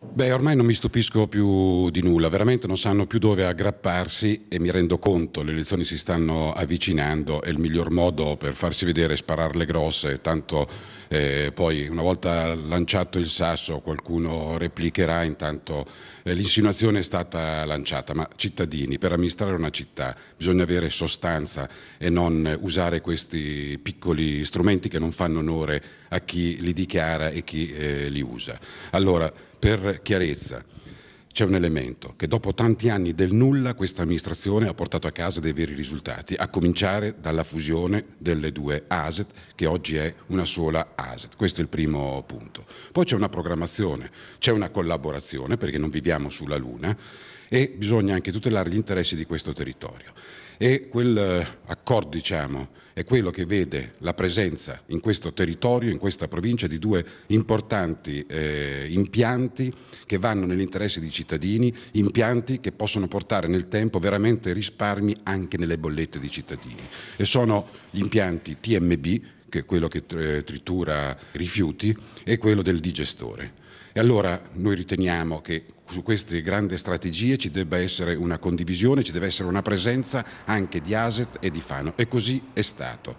Beh, ormai non mi stupisco più di nulla, veramente non sanno più dove aggrapparsi e mi rendo conto, le elezioni si stanno avvicinando e il miglior modo per farsi vedere è spararle grosse, tanto eh, poi una volta lanciato il sasso qualcuno replicherà, intanto eh, l'insinuazione è stata lanciata, ma cittadini, per amministrare una città bisogna avere sostanza e non usare questi piccoli strumenti che non fanno onore a chi li dichiara e chi eh, li usa. Allora, per per chiarezza. C'è un elemento che dopo tanti anni del nulla questa amministrazione ha portato a casa dei veri risultati, a cominciare dalla fusione delle due ASET, che oggi è una sola ASET. Questo è il primo punto. Poi c'è una programmazione, c'è una collaborazione, perché non viviamo sulla Luna, e bisogna anche tutelare gli interessi di questo territorio. E quel eh, accordo, diciamo, è quello che vede la presenza in questo territorio, in questa provincia, di due importanti eh, impianti che vanno nell'interesse dei cittadini, impianti che possono portare nel tempo veramente risparmi anche nelle bollette dei cittadini. E sono gli impianti TMB che è quello che eh, tritura rifiuti, e quello del digestore. E allora noi riteniamo che su queste grandi strategie ci debba essere una condivisione, ci deve essere una presenza anche di ASET e di Fano e così è stato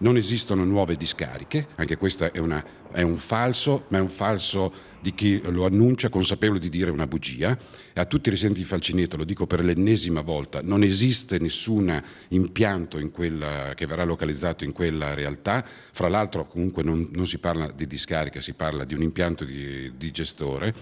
non esistono nuove discariche, anche questo è, una, è un falso, ma è un falso di chi lo annuncia consapevole di dire una bugia. E a tutti i residenti di Falcineto, lo dico per l'ennesima volta, non esiste nessun impianto quella, che verrà localizzato in quella realtà, fra l'altro comunque non, non, si parla di discarica, si parla di un impianto di, di gestore.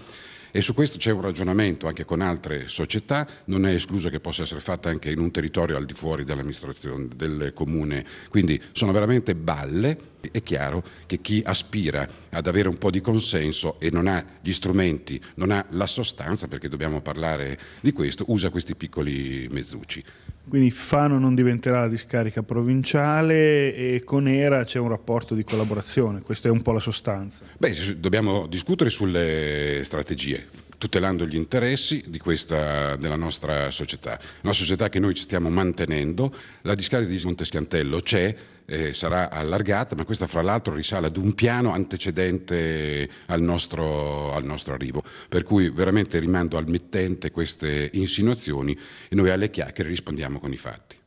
E su questo c'è un ragionamento anche con altre società, non è escluso che possa essere fatta anche in un territorio al di fuori dell'amministrazione del comune. Quindi sono veramente balle è chiaro che chi aspira ad avere un po' di consenso e non ha gli strumenti, non ha la sostanza, perché dobbiamo parlare di questo, usa questi piccoli mezzucci. Quindi Fano non diventerà la discarica provinciale e con Era c'è un rapporto di collaborazione, questa è un po' la sostanza. Beh, dobbiamo discutere sulle strategie tutelando gli interessi questa, della nostra società. Una società che noi ci stiamo mantenendo, la discarica di Montescantello c'è, eh, sarà allargata, ma questa fra l'altro risale ad un piano antecedente al nostro, al nostro, arrivo. Per cui veramente rimando al mittente queste insinuazioni e noi alle chiacchiere rispondiamo con i fatti.